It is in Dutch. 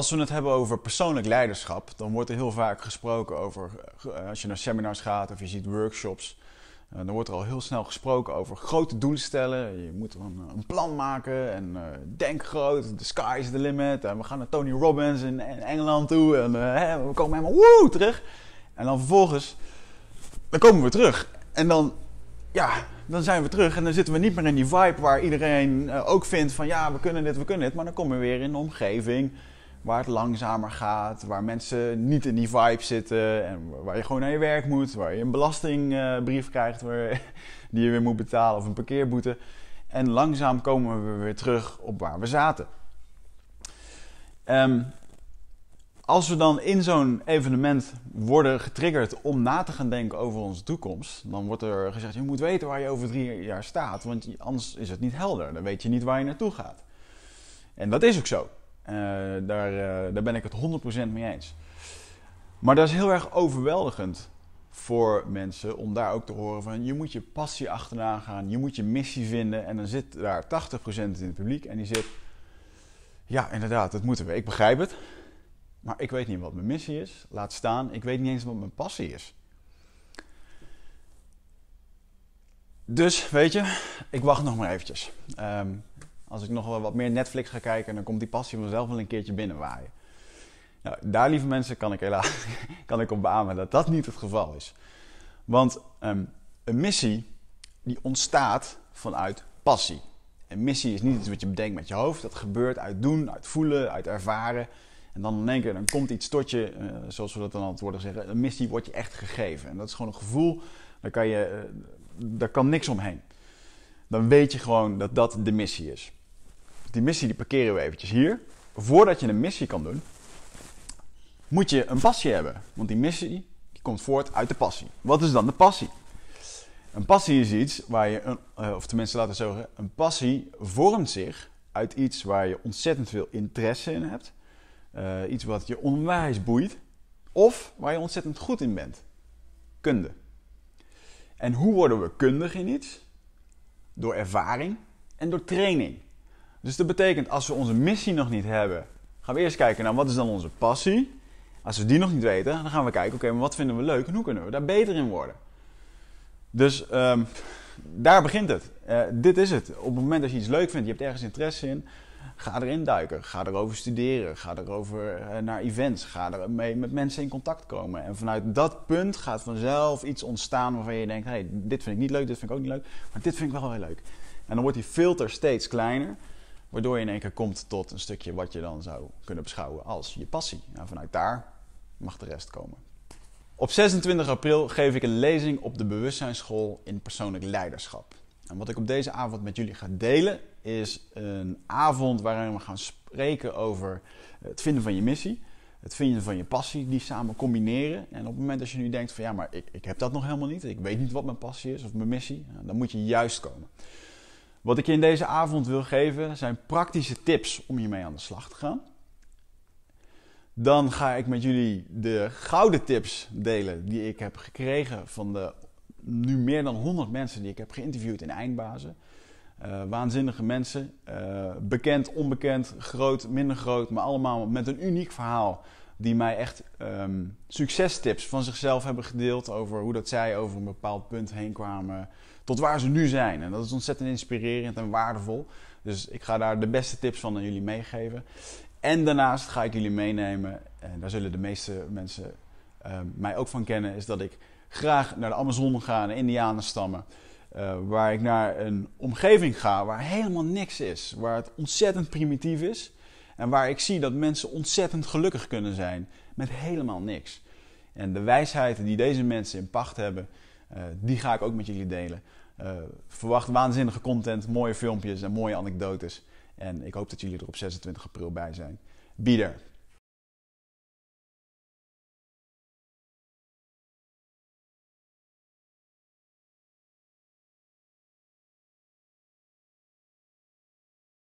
Als we het hebben over persoonlijk leiderschap, dan wordt er heel vaak gesproken over, eh, als je naar seminars gaat of je ziet workshops, eh, dan wordt er al heel snel gesproken over grote doelen stellen. Je moet een, een plan maken en eh, denk groot, the sky is the limit. En we gaan naar Tony Robbins in, in Engeland toe en we komen helemaal woe terug. En dan vervolgens, dan komen we terug. En dan, ja, dan zijn we terug en dan zitten we niet meer in die vibe waar iedereen ook vindt van ja, we kunnen dit, we kunnen dit. Maar dan kom we weer in de omgeving waar het langzamer gaat, waar mensen niet in die vibe zitten en waar je gewoon naar je werk moet, waar je een belastingbrief krijgt waar, die je weer moet betalen of een parkeerboete. En langzaam komen we weer terug op waar we zaten. Ehm, als we dan in zo'n evenement worden getriggerd om na te gaan denken over onze toekomst, dan wordt er gezegd: je moet weten waar je over drie jaar staat, want anders is het niet helder. Dan weet je niet waar je naartoe gaat. En dat is ook zo. Eh, daar, eh, daar ben ik het 100% mee eens. Maar dat is heel erg overweldigend voor mensen om daar ook te horen van je moet je passie achterna gaan, je moet je missie vinden. En dan zit daar 80% in het publiek en die zit, ja inderdaad, dat moeten we, ik begrijp het. Maar ik weet niet wat mijn missie is, laat staan, ik weet niet eens wat mijn passie is. Dus weet je, ik wacht nog maar eventjes. Um, als ik nog wel wat meer Netflix ga kijken, dan komt die passie vanzelf wel een keertje binnenwaaien. Nou, daar, lieve mensen, kan ik helaas kan ik op beamen dat dat niet het geval is. Want ehm, een missie die ontstaat vanuit passie. Een missie is niet iets wat je bedenkt met je hoofd. Dat gebeurt uit doen, uit voelen, uit ervaren. En dan in één keer dan komt iets tot je, eh, zoals we dat dan altijd worden zeggen. Een missie wordt je echt gegeven. En dat is gewoon een gevoel, daar kan, je, eh, daar kan niks omheen. Dan weet je gewoon dat dat de missie is die missie die parkeren we eventjes hier. Voordat je een missie kan doen, moet je een passie hebben. Want die missie die komt voort uit de passie. Wat is dan de passie? Een passie is iets waar je, een, eh, of tenminste laten we zeggen, een passie vormt zich uit iets waar je ontzettend veel interesse in hebt. Eh, iets wat je onwijs boeit. Of waar je ontzettend goed in bent. Kunde. En hoe worden we kundig in iets? Door ervaring en door training. Dus dat betekent, als we onze missie nog niet hebben, gaan we eerst kijken naar wat is dan onze passie. Als we die nog niet weten, dan gaan we kijken, oké, maar wat vinden we leuk en hoe kunnen we daar beter in worden? Dus ehm, daar begint het. Eh, dit is het. Op het moment dat je iets leuk vindt, je hebt ergens interesse in, ga erin duiken. Ga erover studeren. Ga erover eh, naar events. Ga er mee met mensen in contact komen. En vanuit dat punt gaat vanzelf iets ontstaan waarvan je denkt, hé, hey, dit vind ik niet leuk, dit vind ik ook niet leuk, maar dit vind ik wel heel leuk. En dan wordt die filter steeds kleiner. Waardoor je in één keer komt tot een stukje wat je dan zou kunnen beschouwen als je passie. En vanuit daar mag de rest komen. Op 26 april geef ik een lezing op de Bewustzijnsschool in persoonlijk leiderschap. En wat ik op deze avond met jullie ga delen is een avond waarin we gaan spreken over het vinden van je missie, het vinden van je passie, die samen combineren. En op het moment dat je nu denkt van ja, maar ik, ik heb dat nog helemaal niet, ik weet niet wat mijn passie is of mijn missie, dan moet je juist komen. Wat ik je in deze avond wil geven zijn praktische tips om hiermee aan de slag te gaan. Dan ga ik met jullie de gouden tips delen die ik heb gekregen van de nu meer dan 100 mensen die ik heb geïnterviewd in eindbazen. Eh, waanzinnige mensen, eh, bekend, onbekend, groot, minder groot, maar allemaal met een uniek verhaal die mij echt um, succestips van zichzelf hebben gedeeld over hoe dat zij over een bepaald punt heen kwamen tot waar ze nu zijn. En dat is ontzettend inspirerend en waardevol. Dus ik ga daar de beste tips van aan jullie meegeven. En daarnaast ga ik jullie meenemen, en daar zullen de meeste mensen ehm, mij ook van kennen, is dat ik graag naar de Amazon ga, naar Indianenstammen. Uh, eh, waar ik naar een omgeving ga waar helemaal niks is, waar het ontzettend primitief is. En waar ik zie dat mensen ontzettend gelukkig kunnen zijn met helemaal niks. En de wijsheid die deze mensen in pacht hebben, eh, die ga ik ook met jullie delen. Eh, verwacht waanzinnige content, mooie filmpjes en mooie anekdotes. En ik hoop dat jullie er op 26 april bij zijn. Bieder.